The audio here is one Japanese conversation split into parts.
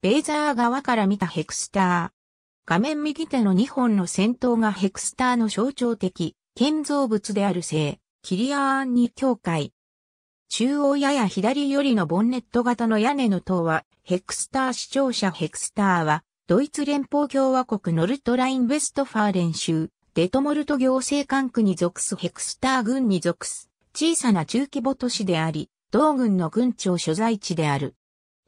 ベイザー側から見たヘクスター。画面右手の2本の先頭がヘクスターの象徴的建造物である聖、キリアーンに教会。中央やや左寄りのボンネット型の屋根の塔は、ヘクスター視聴者ヘクスターは、ドイツ連邦共和国ノルトライン・ウェストファーレン州、デトモルト行政管区に属すヘクスター郡に属す、小さな中規模都市であり、同郡の郡庁所在地である。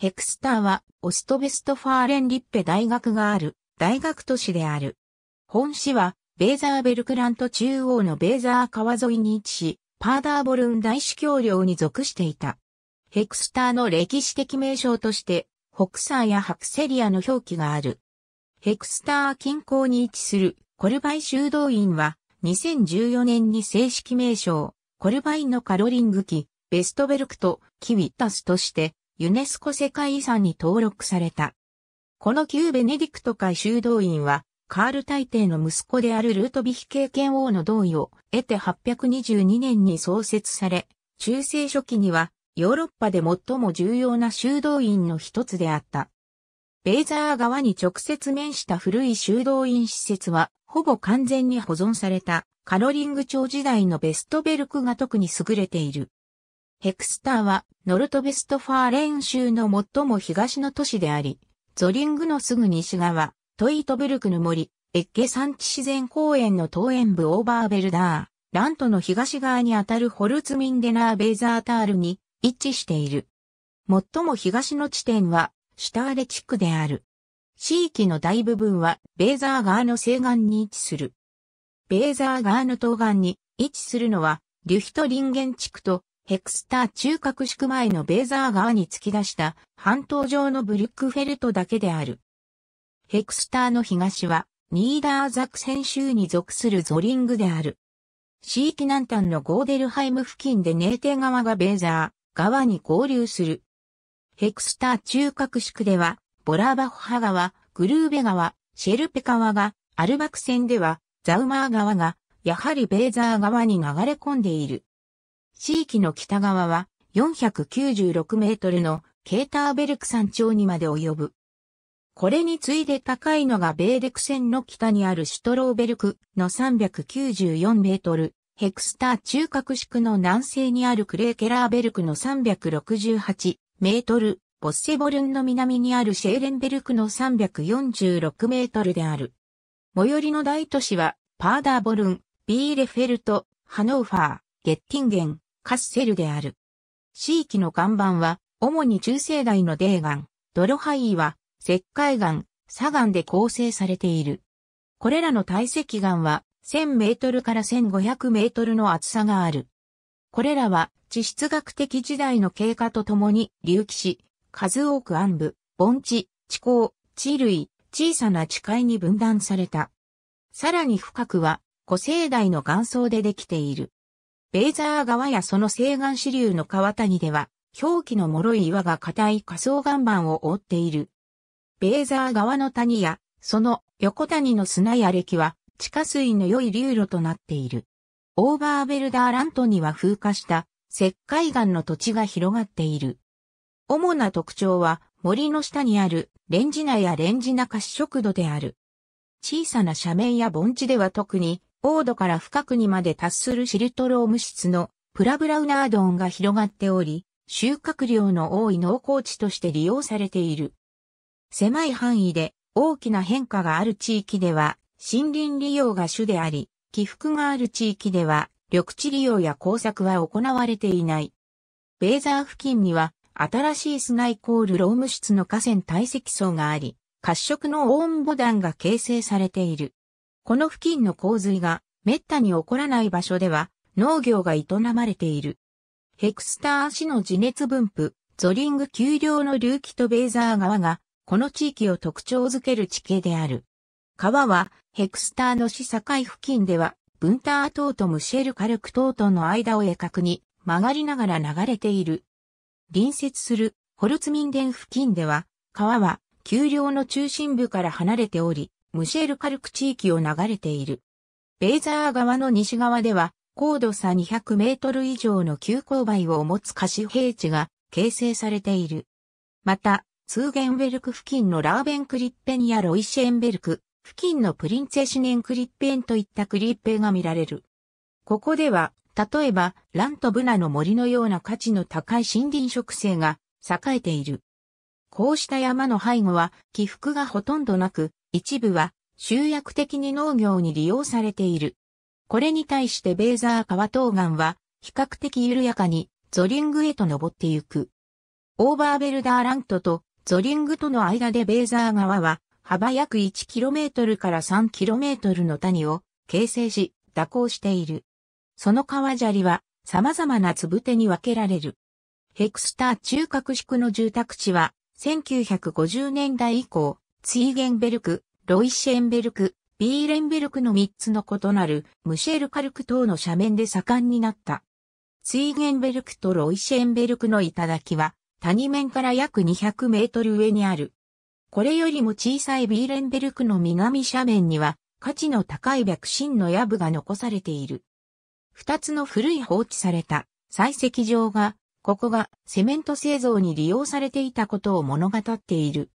ヘクスターは、オストベストファーレンリッペ大学がある、大学都市である。本市は、ベーザーベルクラント中央のベーザー川沿いに位置し、パーダーボルン大司教領に属していた。ヘクスターの歴史的名称として、北サーやハクセリアの表記がある。ヘクスター近郊に位置するコルバイ修道院は、2014年に正式名称、コルバインのカロリング機、ベストベルクとキウィタスとしてユネスコ世界遺産に登録された。この旧ベネディクト会修道院は、カール大帝の息子であるルートビヒ経験王の同意を得て822年に創設され、中世初期にはヨーロッパで最も重要な修道院の一つであった。ベーザー川に直接面した古い修道院施設は、ほぼ完全に保存された、カロリング朝時代のベストベルクが特に優れている。ヘクスターは、ノルトベストファーレン州の最も東の都市であり、ゾリングのすぐ西側、トイートブルクの森、エッゲ山地自然公園の東園部オーバーベルダー、ラントの東側にあたるホルツミンデナーベーザータールに位置している。最も東の地点はシュターレ地区である。地域の大部分はベーザー川の西岸に位置する。ベーザー川の東岸に位置するのはリュヒトリンゲン地区とヘクスター中核宿前のベーザー川に突き出した半島上のブリュックフェルトだけである。ヘクスターの東はニーダーザクセン州に属するゾリングである。地域南端のゴーデルハイム付近でネーテ川がベーザー川に合流する。ヘクスター中核宿ではボラバホハ川、グルーベ川、シェルペ川が、アルバク線ではザウマー川が、やはりベーザー川に流れ込んでいる。地域の北側は496メートルのケーターベルク山頂にまで及ぶ。これに次いで高いのがベーデク線の北にあるシュトローベルクの394メートル、ヘクスター中核区の南西にあるクレーケラーベルクの368メートル、ボッセボルンの南にあるシェーレンベルクの346メートルである。最寄りの大都市はパーダーボルン、ビーレフェルト、ハノーファー、ゲッティンゲン、カッセルである。地域の岩盤は、主に中世代の泥岩、泥灰岩、石灰岩、砂岩で構成されている。これらの堆積岩は、1000メートルから1500メートルの厚さがある。これらは地質学的時代の経過とともに隆起し、数多く暗部、盆地、地高、地類、小さな地界に分断された。さらに深くは古生代の岩層でできている。ベーザー川やその西岸支流の川谷では、表記の脆い岩が硬い仮想岩盤を覆っている。ベーザー川の谷や、その横谷の砂や歴は、地下水の良い流路となっている。オーバーベルダーラントには風化した石灰岩の土地が広がっている。主な特徴は森の下にあるレンジナやレンジナ褐色土である。小さな斜面や盆地では特にオードから深くにまで達するシルトローム質のプラブラウナードンが広がっており、収穫量の多い農耕地として利用されている。狭い範囲で大きな変化がある地域では森林利用が主であり、起伏がある地域では緑地利用や工作は行われていない。ベーザー付近には新しい砂イコールローム質の河川堆積層があり、褐色のオーンボダンが形成されている。この付近の洪水が滅多に起こらない場所では農業が営まれている。ヘクスター市の地熱分布、ゾリング丘陵の隆起とベーザー川が、この地域を特徴づける地形である。川は、ヘクスターの市境付近では、ブンター島とムシェルカルク島との間を鋭角に曲がりながら流れている。隣接するホルツミンデン付近では、川は丘陵の中心部から離れており、ムシェルカルク地域を流れている。ベーザー川の西側では、高度差200メートル以上の急勾配を持つ貸し平地が形成されている。また、ツーゲンベルク付近のラーベンクリッペンやロイシェンベルク、付近のプリンツェシネンクリッペンといったクリッペンが見られる。ここでは、例えば、ランとブナの森のような価値の高い森林植生が栄えている。こうした山の背後は起伏がほとんどなく、一部は集約的に農業に利用されている。これに対してベーザー川東岸は比較的緩やかにゾリングへと登ってゆく。オーバーベルダーラントとゾリングとの間でベーザー川は幅約 1km から 3km の谷を形成し蛇行している。その川砂利は様々なつぶてに分けられる。ヘクスター中核宿の住宅地は1950年代以降ツイーゲンベルク、ロイシェンベルク、ビーレンベルクの3つの異なるムシェルカルク等の斜面で盛んになった。ツイーゲンベルクとロイシェンベルクの頂は谷面から約200メートル上にある。これよりも小さいビーレンベルクの南斜面には価値の高い白真のヤ部が残されている。二つの古い放置された採石場が、ここがセメント製造に利用されていたことを物語っている。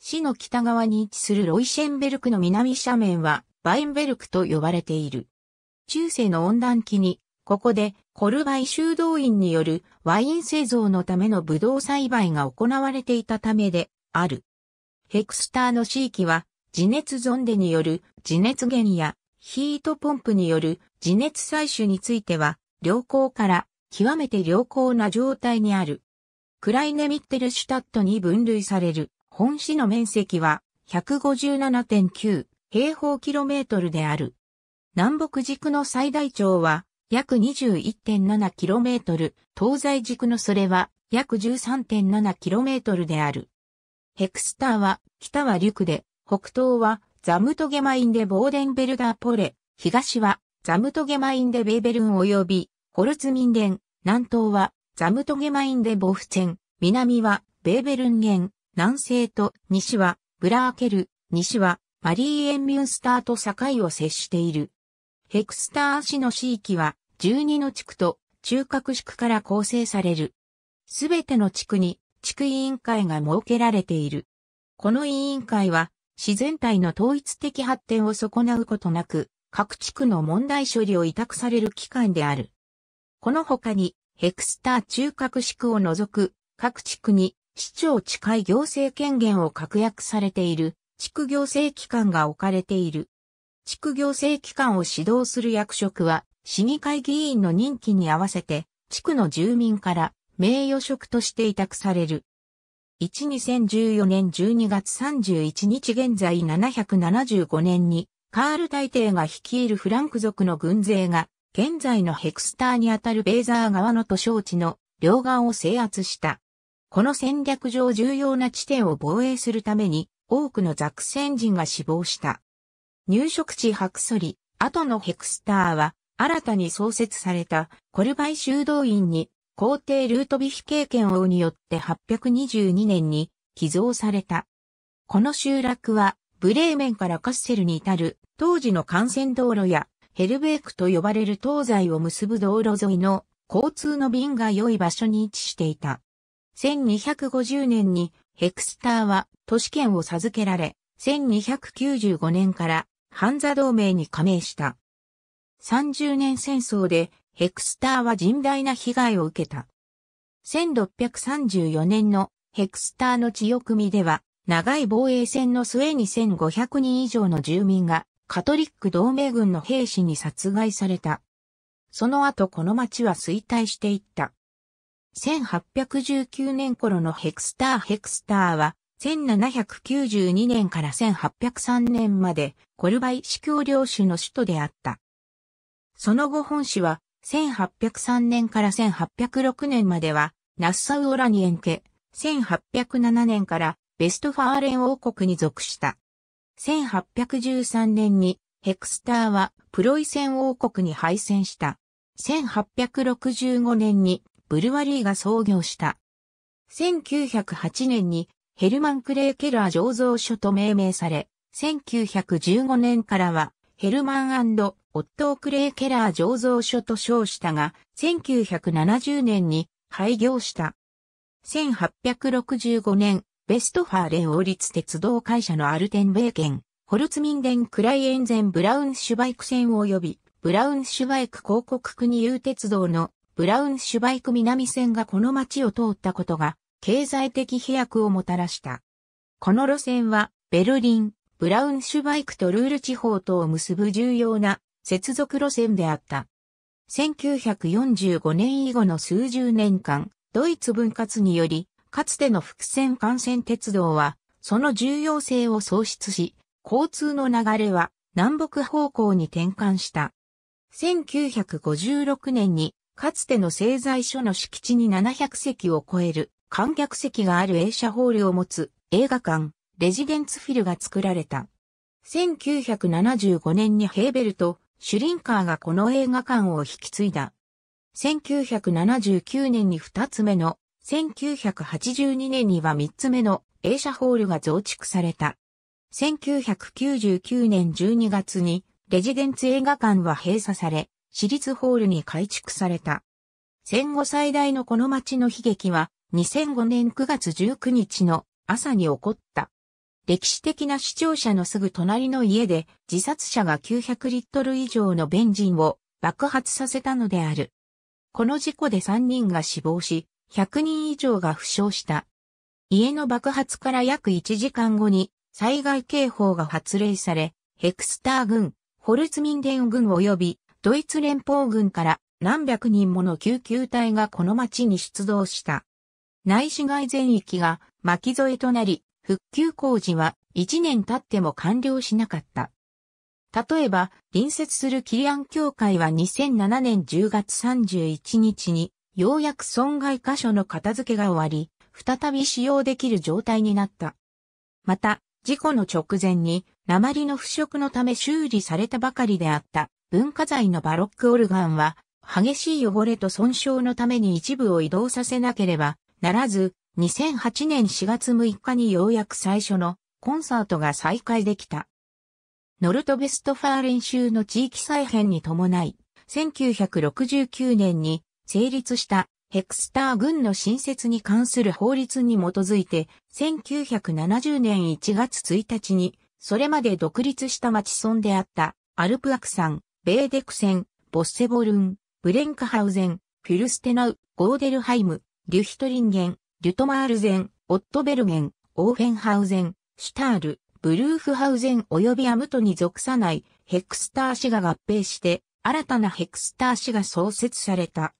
市の北側に位置するロイシェンベルクの南斜面は、バインベルクと呼ばれている。中世の温暖期に、ここでコルバイ修道院によるワイン製造のためのブドウ栽培が行われていたためである。ヘクスターの地域は、地熱ゾンデによる地熱源やヒートポンプによる地熱採取については、良好から極めて良好な状態にある。クライネミッテルシュタットに分類される。本市の面積は157.9平方キロメートルである。南北軸の最大長は約2 1 7トル、東西軸のそれは約1 3 7トルである。ヘクスターは北はリュクで、北東はザムトゲマインでボーデンベルダーポレ、東はザムトゲマインでベーベルン及びホルツミンデン、南東はザムトゲマインでボフチェン、南はベーベルンゲン、南西と西はブラーケル、西はマリーエンミュンスターと境を接している。ヘクスター市の市域は12の地区と中核地区から構成される。すべての地区に地区委員会が設けられている。この委員会は自然体の統一的発展を損なうことなく、各地区の問題処理を委託される機関である。この他に、ヘクスター中核地区を除く各地区に市長近い行政権限を確約されている地区行政機関が置かれている。地区行政機関を指導する役職は市議会議員の任期に合わせて地区の住民から名誉職として委託される。12014年12月31日現在775年にカール大帝が率いるフランク族の軍勢が現在のヘクスターにあたるベーザー側の都市地の両岸を制圧した。この戦略上重要な地点を防衛するために多くのザクセン人が死亡した。入植地ハクソリ、後のヘクスターは新たに創設されたコルバイ修道院に皇帝ルートビヒ経験王によって822年に寄贈された。この集落はブレーメンからカッセルに至る当時の幹線道路やヘルベークと呼ばれる東西を結ぶ道路沿いの交通の便が良い場所に位置していた。1250年にヘクスターは都市圏を授けられ、1295年からハンザ同盟に加盟した。30年戦争でヘクスターは甚大な被害を受けた。1634年のヘクスターの千代組では、長い防衛戦の末に1500人以上の住民がカトリック同盟軍の兵士に殺害された。その後この町は衰退していった。1819年頃のヘクスター・ヘクスターは、1792年から1803年までコルバイ司教領主の首都であった。その後本市は、1803年から1806年までは、ナッサウ・オラニエン家、1807年からベストファーレン王国に属した。1813年にヘクスターはプロイセン王国に敗戦した。1865年にブルワリーが創業した。1908年にヘルマン・クレー・ケラー醸造所と命名され、1915年からはヘルマンオットー・クレー・ケラー醸造所と称したが、1970年に廃業した。1865年、ベストファーレン王立鉄道会社のアルテンベーケン、ホルツミンデン・クライエンゼン・ブラウンシュバイク線及び、ブラウンシュバイク広告国有鉄道のブラウンシュバイク南線がこの町を通ったことが、経済的飛躍をもたらした。この路線は、ベルリン、ブラウンシュバイクとルール地方とを結ぶ重要な接続路線であった。1945年以後の数十年間、ドイツ分割により、かつての伏線幹線鉄道は、その重要性を喪失し、交通の流れは南北方向に転換した。1956年にかつての製材所の敷地に700席を超える観客席がある映写ホールを持つ映画館、レジデンツフィルが作られた。1975年にヘーベルとシュリンカーがこの映画館を引き継いだ。1979年に2つ目の、1982年には3つ目の映写ホールが増築された。1999年12月にレジデンツ映画館は閉鎖され、私立ホールに改築された。戦後最大のこの街の悲劇は2005年9月19日の朝に起こった。歴史的な視聴者のすぐ隣の家で自殺者が900リットル以上のベンジンを爆発させたのである。この事故で3人が死亡し、100人以上が負傷した。家の爆発から約1時間後に災害警報が発令され、ヘクスター軍、ホルツミンデン軍及びドイツ連邦軍から何百人もの救急隊がこの町に出動した。内市街全域が巻き添えとなり、復旧工事は1年経っても完了しなかった。例えば、隣接するキリアン協会は2007年10月31日に、ようやく損害箇所の片付けが終わり、再び使用できる状態になった。また、事故の直前に、鉛の腐食のため修理されたばかりであった文化財のバロックオルガンは、激しい汚れと損傷のために一部を移動させなければならず、2008年4月6日にようやく最初のコンサートが再開できた。ノルトベストファー練習の地域再編に伴い、1969年に成立したヘクスター軍の新設に関する法律に基づいて、1970年1月1日に、それまで独立した町村であったアルプアクン、ベーデクセン、ボッセボルン、ブレンカハウゼン、フィルステナウ、ゴーデルハイム、リュヒトリンゲン、リュトマールゼン、オットベルゲン、オーフェンハウゼン、シュタール、ブルーフハウゼン及びアムトに属さないヘクスター氏が合併して、新たなヘクスター氏が創設された。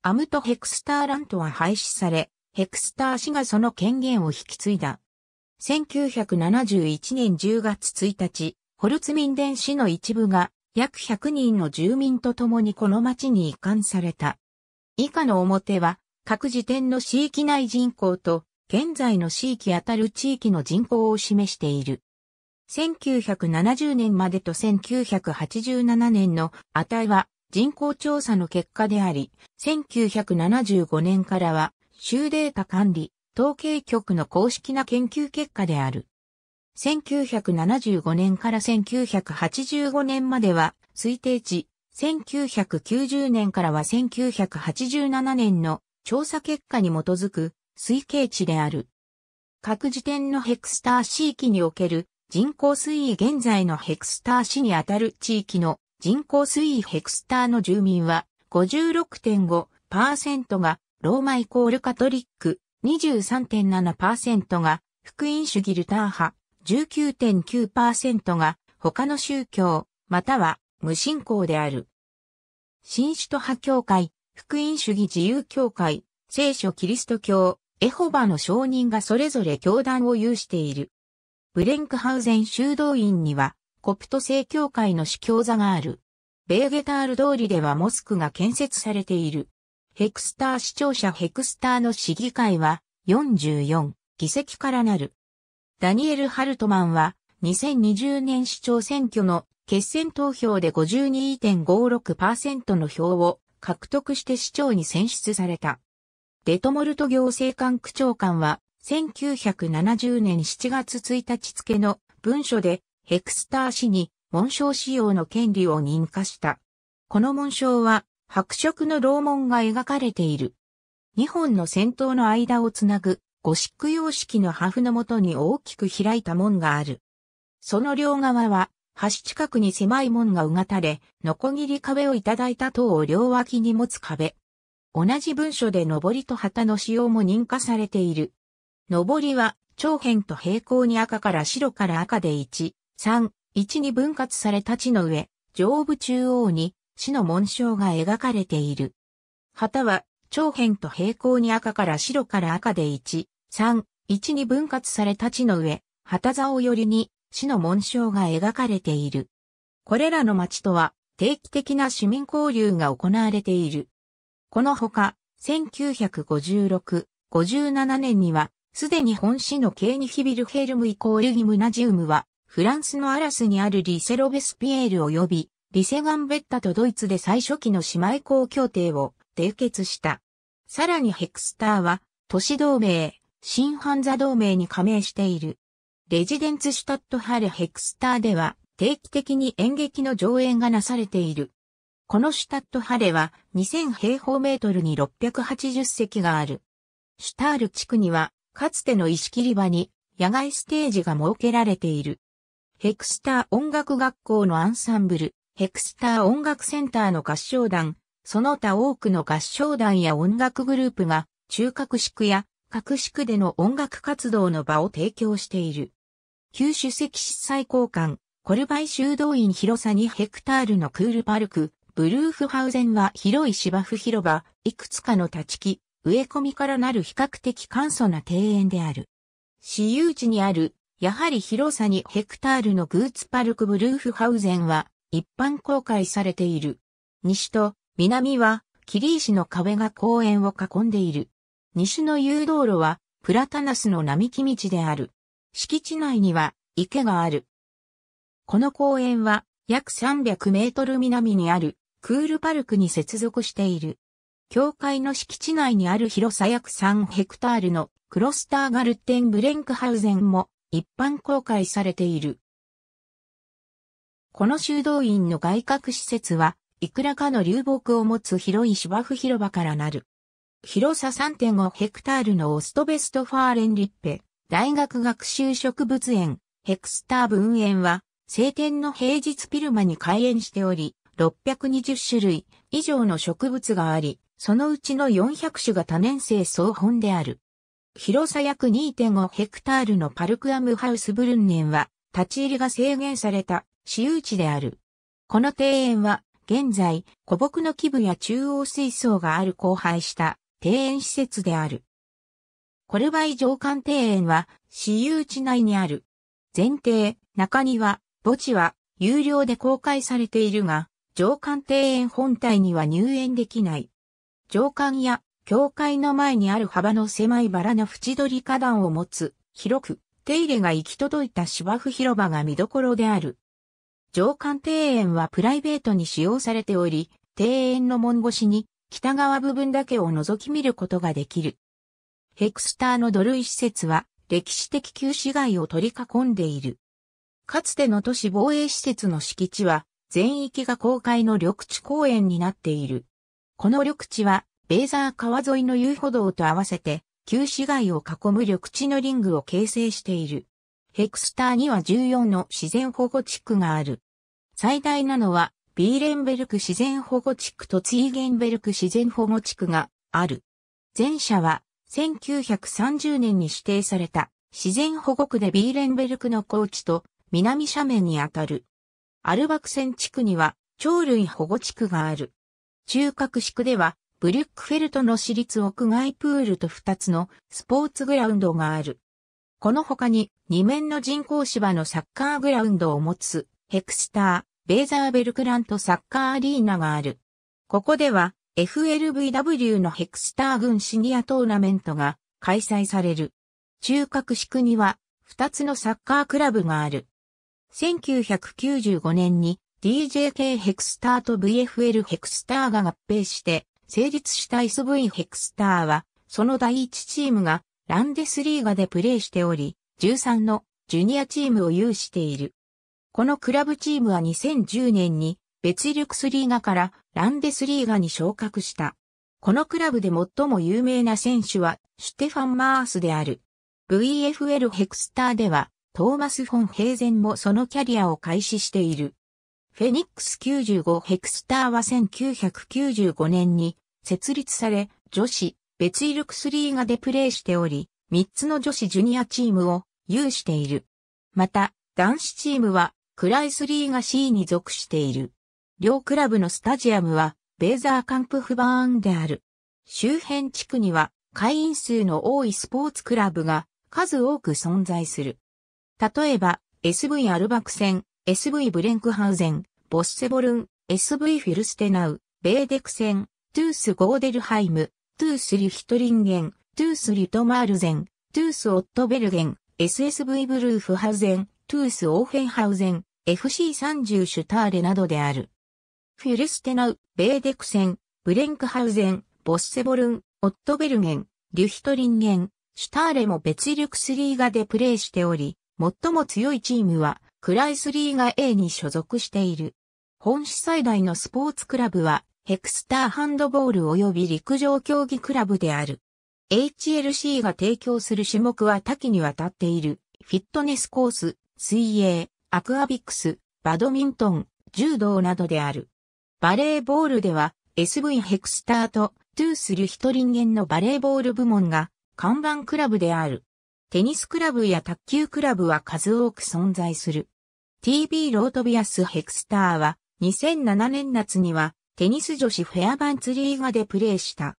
アムトヘクスターラントは廃止され、ヘクスター氏がその権限を引き継いだ。1971年10月1日、ホルツミンデン氏の一部が約100人の住民と共にこの町に移管された。以下の表は、各時点の市域内人口と、現在の市域あたる地域の人口を示している。1970年までと1987年の値は人口調査の結果であり、1975年からは州データ管理統計局の公式な研究結果である。1975年から1985年までは推定値、1990年からは1987年の調査結果に基づく推計値である。各時点のヘクスター地域における人口推移現在のヘクスター市にあたる地域の人口推移ヘクスターの住民は56.5%がローマイコールカトリック、23.7%が福音主義ルター派、19.9%が他の宗教、または無信仰である。新首都派教会、福音主義自由教会、聖書キリスト教、エホバの証人がそれぞれ教団を有している。ブレンクハウゼン修道院には、コプト正教会の主教座がある。ベーゲタール通りではモスクが建設されている。ヘクスター市聴者ヘクスターの市議会は44議席からなる。ダニエル・ハルトマンは、2020年市長選挙の決選投票で52.56%の票を獲得して市長に選出された。デトモルト行政官区長官は、1970年7月1日付の文書で、ヘクスター氏に紋章使用の権利を認可した。この紋章は、白色の楼門が描かれている。2本の戦闘の間をつなぐゴシック様式の破風のもとに大きく開いた門がある。その両側は、橋近くに狭い門がうがたれ、のこぎり壁をいただいた塔を両脇に持つ壁。同じ文書で上りと旗の使用も認可されている。上りは、長辺と平行に赤から白から赤で1、3、1に分割された地の上、上部中央に、市の紋章が描かれている。旗は、長辺と平行に赤から白から赤で1、三、一に分割された地の上、旗竿寄りに、市の紋章が描かれている。これらの町とは、定期的な市民交流が行われている。このほか、1956、57年には、すでに本市のケーニヒビルヘルムイコールギムナジウムは、フランスのアラスにあるリセ・ロベスピエール及び、リセ・ガンベッタとドイツで最初期の姉妹校協定を締結した。さらにヘクスターは、都市同盟、新ハンザ同盟に加盟している。レジデンツシュタットハルヘクスターでは定期的に演劇の上演がなされている。このシュタットハレは2000平方メートルに680席がある。シュタール地区にはかつての石切り場に野外ステージが設けられている。ヘクスター音楽学校のアンサンブル、ヘクスター音楽センターの合唱団、その他多くの合唱団や音楽グループが中核宿や各宿区での音楽活動の場を提供している。旧主席室最高館、コルバイ修道院広さ2ヘクタールのクールパルク、ブルーフハウゼンは広い芝生広場、いくつかの立ち木、植え込みからなる比較的簡素な庭園である。私有地にある、やはり広さ2ヘクタールのグーツパルクブルーフハウゼンは一般公開されている。西と南は、キリー市の壁が公園を囲んでいる。西の誘導路は、プラタナスの並木道である。敷地内には、池がある。この公園は、約300メートル南にある、クールパルクに接続している。教会の敷地内にある広さ約3ヘクタールのクロスターガルテンブレンクハウゼンも一般公開されている。この修道院の外郭施設は、いくらかの流木を持つ広い芝生広場からなる。広さ3.5ヘクタールのオストベストファーレンリッペ、大学学習植物園、ヘクスターブ運園は、晴天の平日ピルマに開園しており、620種類以上の植物があり、そのうちの400種が多年生総本である。広さ約2.5ヘクタールのパルクアムハウスブルンネンは、立ち入りが制限された私有地である。この庭園は、現在、古木の基部や中央水槽がある荒廃した庭園施設である。コルバイ上館庭園は私有地内にある。前提、中庭、墓地は有料で公開されているが、上館庭園本体には入園できない。上館や教会の前にある幅の狭いバラの縁取り花壇を持つ、広く、手入れが行き届いた芝生広場が見どころである。上館庭園はプライベートに使用されており、庭園の門越しに北側部分だけを覗き見ることができる。ヘクスターの土塁施設は歴史的旧市街を取り囲んでいる。かつての都市防衛施設の敷地は全域が公開の緑地公園になっている。この緑地はベーザー川沿いの遊歩道と合わせて旧市街を囲む緑地のリングを形成している。ヘクスターには14の自然保護地区がある。最大なのはビーレンベルク自然保護地区とツィーゲンベルク自然保護地区がある。前者は1930年に指定された自然保護区でビーレンベルクの高地と南斜面にあたる。アルバクセン地区には鳥類保護地区がある。中核地区ではブリュックフェルトの私立屋外プールと2つのスポーツグラウンドがある。この他に2面の人工芝のサッカーグラウンドを持つヘクスター。ベーザーベルクラントサッカーアリーナがある。ここでは FLVW のヘクスター軍シニアトーナメントが開催される。中核地区には2つのサッカークラブがある。1995年に DJK ヘクスターと VFL ヘクスターが合併して成立した SV ヘクスターはその第一チームがランデスリーガでプレーしており、13のジュニアチームを有している。このクラブチームは2010年にベツイルクスリーガからランデスリーガに昇格した。このクラブで最も有名な選手はシュテファン・マースである。VFL ヘクスターではトーマス・フォン・ヘーゼンもそのキャリアを開始している。フェニックス95ヘクスターは1995年に設立され女子ベツイルクスリーガでプレーしており、3つの女子ジュニアチームを有している。また、男子チームはクライスリーが C に属している。両クラブのスタジアムは、ベーザーカンプフバーンである。周辺地区には、会員数の多いスポーツクラブが数多く存在する。例えば、SV アルバクセン、SV ブレンクハウゼン、ボッセボルン、SV フィルステナウ、ベーデクセン、トゥース・ゴーデルハイム、トゥース・リヒトリンゲン、トゥース・リトマールゼン、トゥース・オットベルゲン、SSV ブルーフハウゼン、トゥース・オーフェンハウゼン、FC30 シュターレなどである。フュルステナウ、ベーデクセン、ブレンクハウゼン、ボッセボルン、オットベルゲン、リュヒトリンゲン、シュターレも別力スリーガでプレーしており、最も強いチームは、クライスリーガ A に所属している。本市最大のスポーツクラブは、ヘクスターハンドボール及び陸上競技クラブである。HLC が提供する種目は多岐にわたっている、フィットネスコース、水泳、アクアビクス、バドミントン、柔道などである。バレーボールでは SV ヘクスターとトゥースリュヒトリンゲンのバレーボール部門が看板クラブである。テニスクラブや卓球クラブは数多く存在する。TB ロートビアスヘクスターは2007年夏にはテニス女子フェアバンツリーガでプレーした。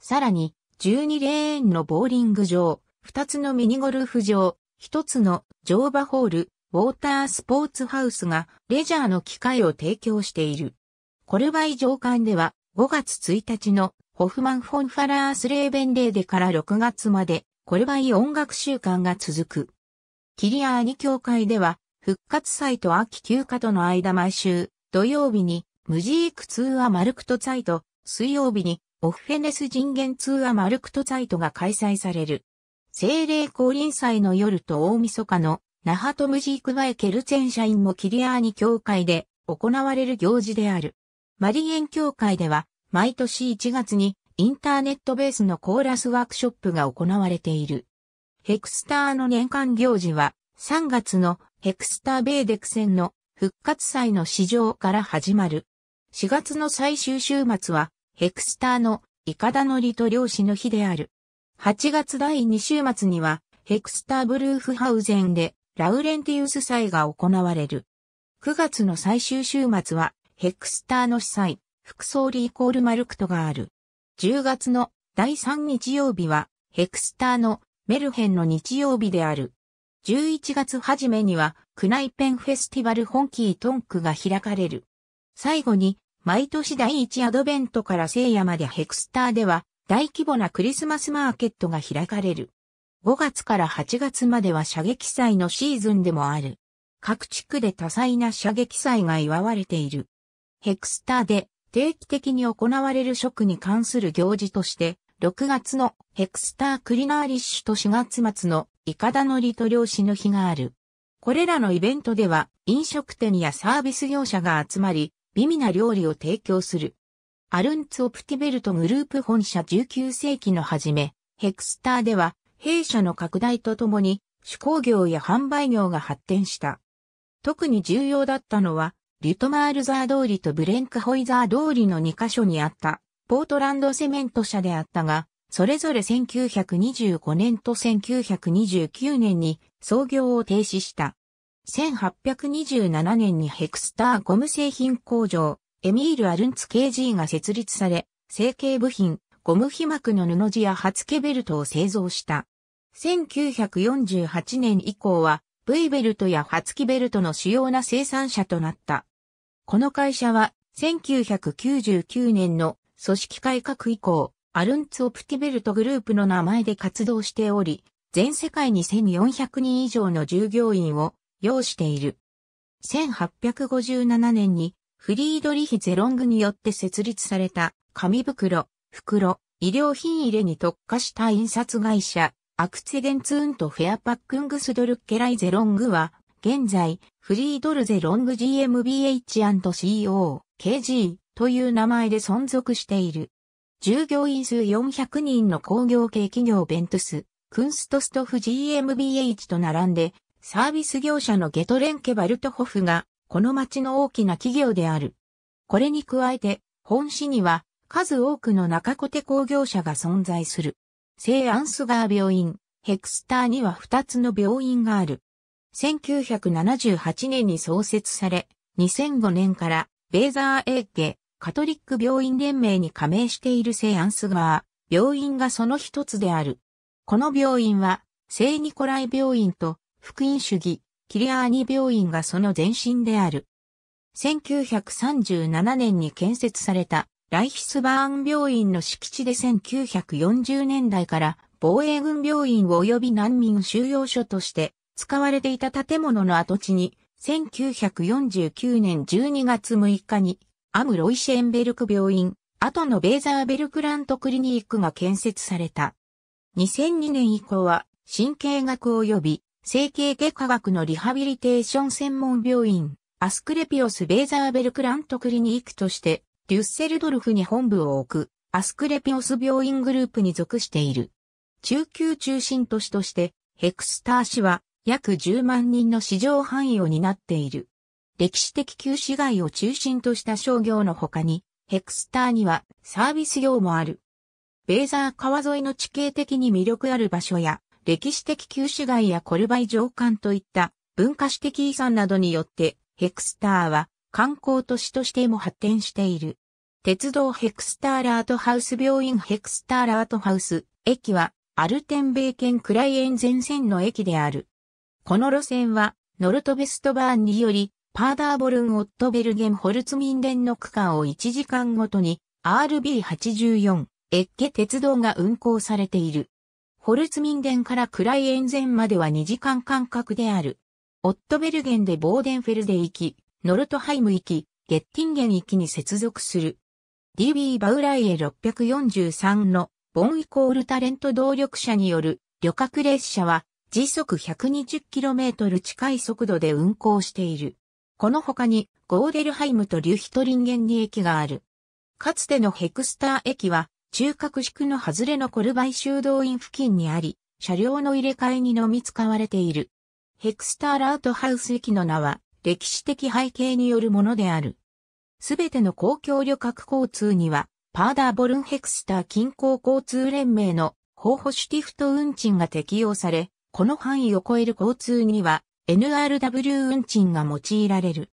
さらに12レーンのボーリング場、2つのミニゴルフ場、1つの乗馬ホール、ウォータースポーツハウスがレジャーの機会を提供している。コルバイ上官では5月1日のホフマン・フォンファラースレーベンレーデから6月までコルバイ音楽習慣が続く。キリアーニ協会では復活祭と秋休暇との間毎週土曜日にムジーク通話マルクトサイト、水曜日にオフフェネス人間通話マルクトサイトが開催される。精霊降臨祭の夜と大晦日のナハトムジークバエケルツェン社員もキリアーニ教会で行われる行事である。マリエン教会では毎年1月にインターネットベースのコーラスワークショップが行われている。ヘクスターの年間行事は3月のヘクスターベーデクセンの復活祭の市場から始まる。4月の最終週末はヘクスターのイカダノりと漁師の日である。8月第2週末にはヘクスターブルーフハウゼンでラウレンティウス祭が行われる。9月の最終週末は、ヘクスターの司祭、副総理イコールマルクトがある。10月の第3日曜日は、ヘクスターのメルヘンの日曜日である。11月初めには、クナイペンフェスティバル本ートンクが開かれる。最後に、毎年第1アドベントから聖夜までヘクスターでは、大規模なクリスマスマーケットが開かれる。5月から8月までは射撃祭のシーズンでもある。各地区で多彩な射撃祭が祝われている。ヘクスターで定期的に行われる食に関する行事として、6月のヘクスタークリナーリッシュと4月末のイカダノリと漁師の日がある。これらのイベントでは飲食店やサービス業者が集まり、美味な料理を提供する。アルンツ・オプティベルトグループ本社19世紀の初め、ヘクスターでは弊社の拡大とともに、手工業や販売業が発展した。特に重要だったのは、リュトマールザー通りとブレンクホイザー通りの2カ所にあった、ポートランドセメント社であったが、それぞれ1925年と1929年に創業を停止した。1827年にヘクスターゴム製品工場、エミール・アルンツ KG が設立され、成形部品、ゴム皮膜の布地や発毛ベルトを製造した。1948年以降は、V ベルトや発毛ベルトの主要な生産者となった。この会社は、1999年の組織改革以降、アルンツ・オプティベルトグループの名前で活動しており、全世界に1400人以上の従業員を要している。1857年にフリードリヒ・ゼロングによって設立された紙袋、袋、医療品入れに特化した印刷会社、アクツデンツーンとフェアパックングスドルッケライゼロングは、現在、フリードルゼロング GmbH&CO、KG という名前で存続している。従業員数400人の工業系企業ベントス、クンストストフ GmbH と並んで、サービス業者のゲトレンケバルトホフが、この町の大きな企業である。これに加えて、本市には、数多くの中小手工業者が存在する。聖アンスガー病院、ヘクスターには2つの病院がある。1978年に創設され、2005年からベーザーエーケ、カトリック病院連盟に加盟している聖アンスガー病院がその一つである。この病院は、聖ニコライ病院と福音主義、キリアーニ病院がその前身である。1937年に建設されたライヒスバーン病院の敷地で1940年代から防衛軍病院及び難民収容所として使われていた建物の跡地に1949年12月6日にアム・ロイシェンベルク病院、後のベーザーベルクラントクリニックが建設された。2002年以降は神経学及び整形外科学のリハビリテーション専門病院、アスクレピオス・ベーザーベルクラントクリニックとしてデュッセルドルフに本部を置く、アスクレピオス病院グループに属している。中級中心都市として、ヘクスター市は約10万人の市場範囲を担っている。歴史的旧市街を中心とした商業の他に、ヘクスターにはサービス業もある。ベーザー川沿いの地形的に魅力ある場所や、歴史的旧市街やコルバイ城館といった文化史的遺産などによって、ヘクスターは観光都市としても発展している。鉄道ヘクスターラートハウス病院ヘクスターラートハウス駅はアルテンベイ県クライエン前線の駅である。この路線はノルトベストバーンによりパーダーボルン・オットベルゲン・ホルツミンデンの区間を1時間ごとに RB84、エッケ鉄道が運行されている。ホルツミンデンからクライエン前までは2時間間隔である。オットベルゲンでボーデンフェルで行き、ノルトハイム行き、ゲッティンゲン行きに接続する。DB バウライエ643のボンイコールタレント動力車による旅客列車は時速 120km 近い速度で運行している。この他にゴーデルハイムとリュヒトリンゲンに駅がある。かつてのヘクスター駅は中核式の外れのコルバイ修道院付近にあり、車両の入れ替えにのみ使われている。ヘクスターラートハウス駅の名は歴史的背景によるものである。すべての公共旅客交通には、パーダーボルンヘクスター近郊交通連盟の候補シティフト運賃が適用され、この範囲を超える交通には NRW 運賃が用いられる。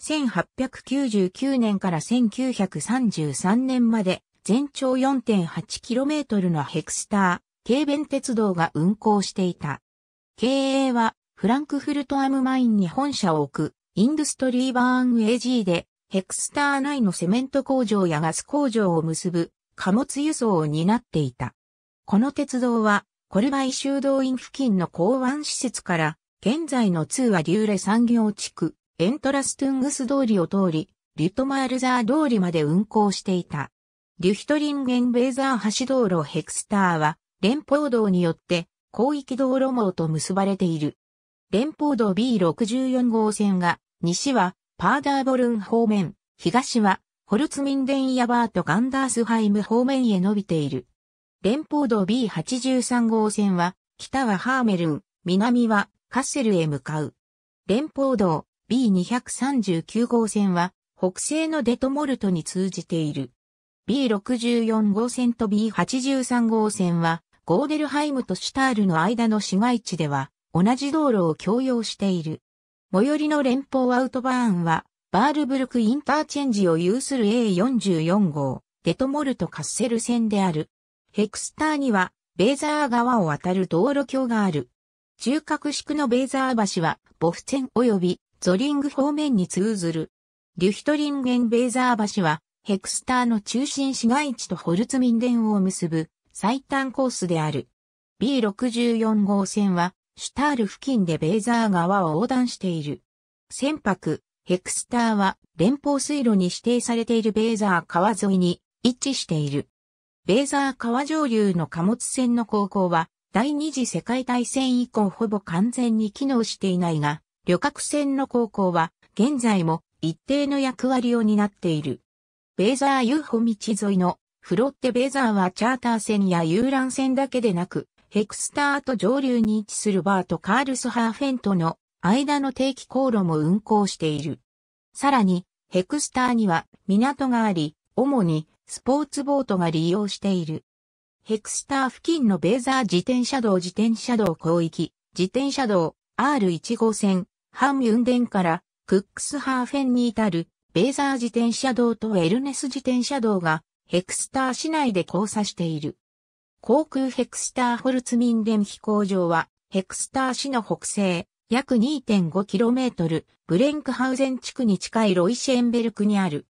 1899年から1933年まで全長 4.8km のヘクスター、軽便鉄道が運行していた。経営はフランクフルトアムマインに本社を置く、インドストリーバーン AG で、ヘクスター内のセメント工場やガス工場を結ぶ貨物輸送を担っていた。この鉄道は、コルバイ修道院付近の港湾施設から、現在の通話リューレ産業地区、エントラストゥングス通りを通り、リュトマールザー通りまで運行していた。リュヒトリンゲンベーザー橋道路ヘクスターは、連邦道によって広域道路網と結ばれている。連邦道 B64 号線が、西はパーダーボルン方面、東はホルツミンデンヤバートガンダースハイム方面へ伸びている。連邦道 B83 号線は、北はハーメルン、南はカッセルへ向かう。連邦道 B239 号線は、北西のデトモルトに通じている。B64 号線と B83 号線は、ゴーデルハイムとシュタールの間の市街地では、同じ道路を共用している。最寄りの連邦アウトバーンは、バールブルクインターチェンジを有する A44 号、デトモルトカッセル線である。ヘクスターには、ベーザー川を渡る道路橋がある。中核宿のベーザー橋は、ボフチェン及びゾリング方面に通ずる。リュヒトリンゲンベーザー橋は、ヘクスターの中心市街地とホルツミンデンを結ぶ最短コースである。B64 号線は、シュタール付近でベーザー川を横断している。船舶、ヘクスターは連邦水路に指定されているベーザー川沿いに位置している。ベーザー川上流の貨物船の航行は第二次世界大戦以降ほぼ完全に機能していないが、旅客船の航行は現在も一定の役割を担っている。ベーザー遊歩道沿いのフロッテベーザーはチャーター船や遊覧船だけでなく、ヘクスターと上流に位置するバーとカールスハーフェンとの間の定期航路も運行している。さらに、ヘクスターには港があり、主にスポーツボートが利用している。ヘクスター付近のベーザー自転車道自転車道広域、自転車道 R1 号線、ハンユンデンからクックスハーフェンに至るベーザー自転車道とエルネス自転車道がヘクスター市内で交差している。航空ヘクスターホルツミンデン飛行場は、ヘクスター市の北西、約 2.5km、ブレンクハウゼン地区に近いロイシェンベルクにある。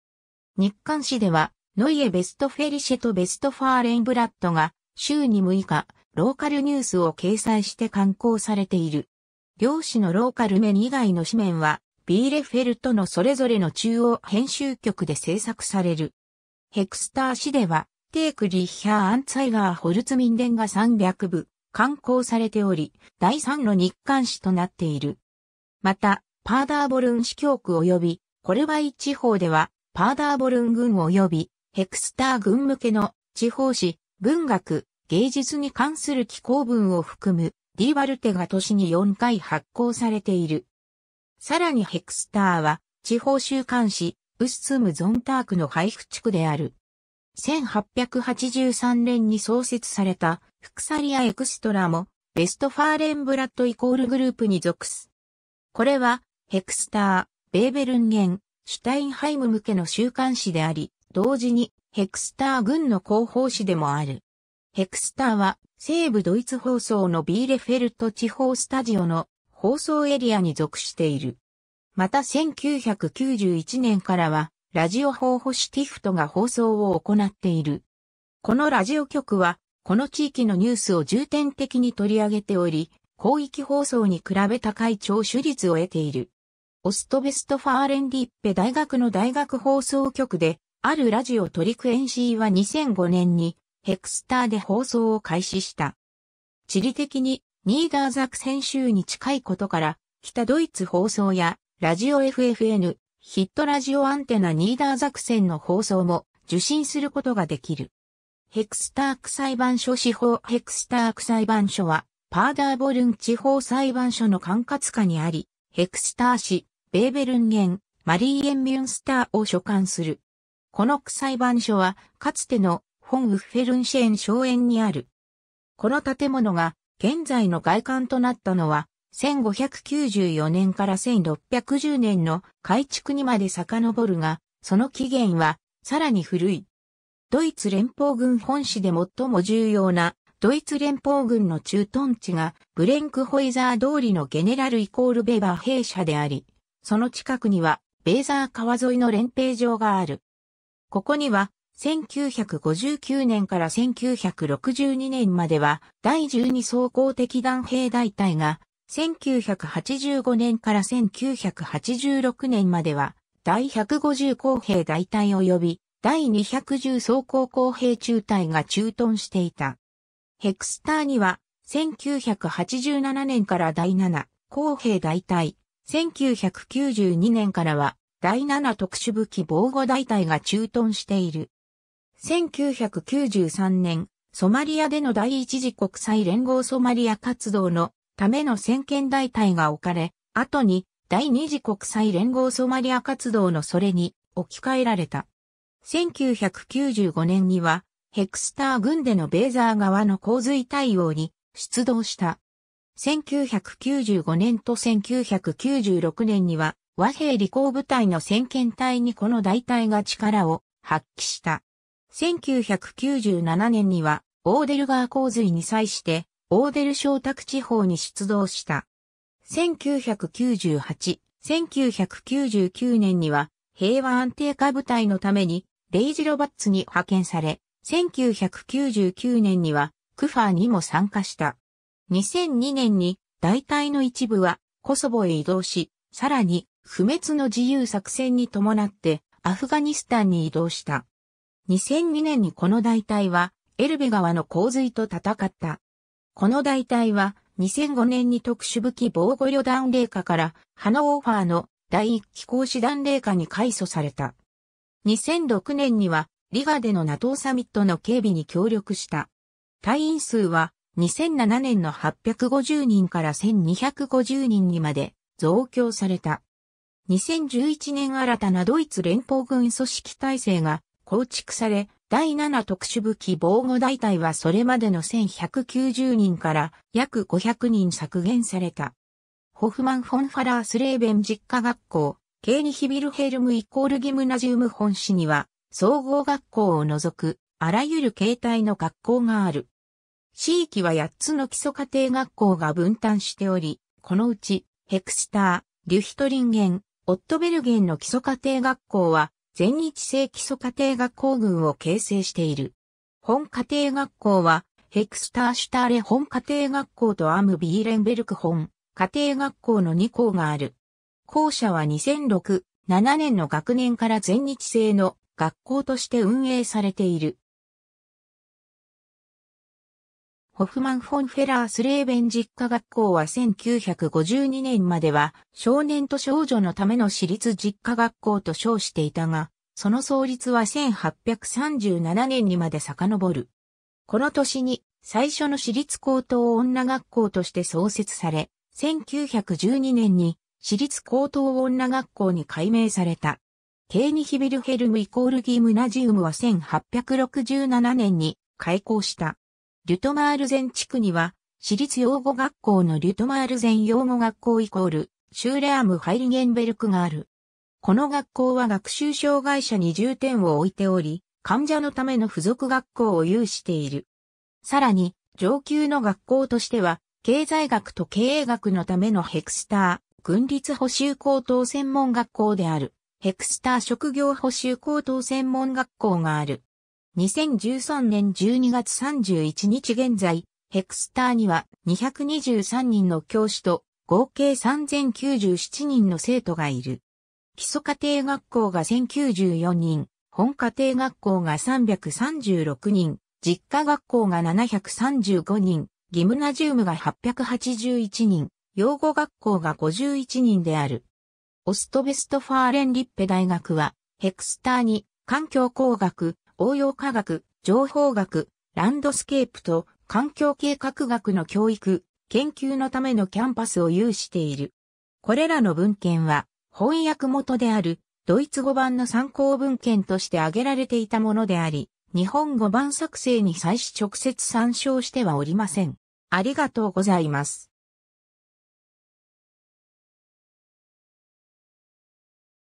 日韓市では、ノイエ・ベストフェリシェとベストファーレンブラッドが、週に6日、ローカルニュースを掲載して刊行されている。両市のローカル面以外の紙面は、ビーレフェルトのそれぞれの中央編集局で制作される。ヘクスター市では、テークリヒャーアンツァイガーホルツミンデンが300部、刊行されており、第3の日刊誌となっている。また、パーダーボルン市教区及び、コルバイ地方では、パーダーボルン軍及び、ヘクスター軍向けの地方誌、文学、芸術に関する寄稿文を含む、ディーバルテが年に4回発行されている。さらにヘクスターは、地方週刊誌、ウススムゾンタークの配布地区である。1883年に創設された、フクサリアエクストラも、ベストファーレンブラッドイコールグループに属す。これは、ヘクスター、ベーベルンゲン、シュタインハイム向けの週刊誌であり、同時に、ヘクスター軍の広報誌でもある。ヘクスターは、西部ドイツ放送のビーレフェルト地方スタジオの放送エリアに属している。また1991年からは、ラジオ法シティフトが放送を行っている。このラジオ局は、この地域のニュースを重点的に取り上げており、広域放送に比べ高い聴取率を得ている。オストベストファーレンディッペ大学の大学放送局で、あるラジオトリクエンシーは2005年に、ヘクスターで放送を開始した。地理的に、ニーダーザクセン州に近いことから、北ドイツ放送や、ラジオ FFN、ヒットラジオアンテナニーダー作戦の放送も受信することができる。ヘクスターク裁判所司法ヘクスターク裁判所は、パーダーボルン地方裁判所の管轄下にあり、ヘクスター市、ベーベルンゲン、マリーエンミュンスターを所管する。この区裁判所は、かつてのホンウッフェルンシェーン荘園にある。この建物が現在の外観となったのは、1594年から1610年の改築にまで遡るが、その起源はさらに古い。ドイツ連邦軍本市で最も重要なドイツ連邦軍の駐屯地がブレンクホイザー通りのゲネラルイコールベバー兵舎であり、その近くにはベーザー川沿いの連兵場がある。ここには1959年から1962年までは第12装甲的弾兵大隊が1985年から1986年までは、第150工兵大隊及び、第210装甲工兵中隊が駐屯していた。ヘクスターには、1987年から第7工兵大隊、1992年からは、第7特殊武器防護大隊が駐屯している。1993年、ソマリアでの第一次国際連合ソマリア活動のための先遣大隊が置かれ、後に第二次国際連合ソマリア活動のそれに置き換えられた。1995年には、ヘクスター軍でのベーザー側の洪水対応に出動した。1995年と1996年には和平理工部隊の先遣隊にこの大隊が力を発揮した。1997年にはオーデルガー洪水に際してオーデル小宅地方に出動した。1998、1999年には平和安定化部隊のためにレイジ・ロバッツに派遣され、1999年にはクファーにも参加した。2002年に大隊の一部はコソボへ移動し、さらに不滅の自由作戦に伴ってアフガニスタンに移動した。2002年にこの大隊はエルベ川の洪水と戦った。この大隊は2005年に特殊武器防護旅団令下からハノーファーの第一機構師団令下に改組された。2006年にはリガでの NATO サミットの警備に協力した。隊員数は2007年の850人から1250人にまで増強された。2011年新たなドイツ連邦軍組織体制が構築され、第7特殊武器防護大隊はそれまでの1190人から約500人削減された。ホフマン・フォン・ファラース・レーベン実家学校、ケーニヒビルヘルムイコールギムナジウム本市には、総合学校を除く、あらゆる形態の学校がある。地域は8つの基礎家庭学校が分担しており、このうち、ヘクスター、リュヒトリンゲン、オットベルゲンの基礎家庭学校は、全日制基礎家庭学校群を形成している。本家庭学校は、ヘクスターシュターレ本家庭学校とアム・ビーレンベルク本家庭学校の2校がある。校舎は2006、7年の学年から全日制の学校として運営されている。ホフマン・フォン・フェラース・レーベン実家学校は1952年までは少年と少女のための私立実家学校と称していたが、その創立は1837年にまで遡る。この年に最初の私立高等女学校として創設され、1912年に私立高等女学校に改名された。ケーニヒビルヘルムイコールギームナジウムは1867年に開校した。リュトマールゼン地区には、私立養護学校のリュトマールゼン養護学校イコール、シューレアム・ハイリゲンベルクがある。この学校は学習障害者に重点を置いており、患者のための付属学校を有している。さらに、上級の学校としては、経済学と経営学のためのヘクスター、軍立補修高等専門学校である、ヘクスター職業補修高等専門学校がある。2013年12月31日現在、ヘクスターには223人の教師と合計3097人の生徒がいる。基礎家庭学校が1094人、本家庭学校が336人、実家学校が735人、ギムナジウムが881人、養護学校が51人である。オストベストファーレンリッペ大学は、ヘクスターに環境工学、応用科学、情報学、ランドスケープと環境計画学の教育、研究のためのキャンパスを有している。これらの文献は翻訳元であるドイツ語版の参考文献として挙げられていたものであり、日本語版作成に際し直接参照してはおりません。ありがとうございます。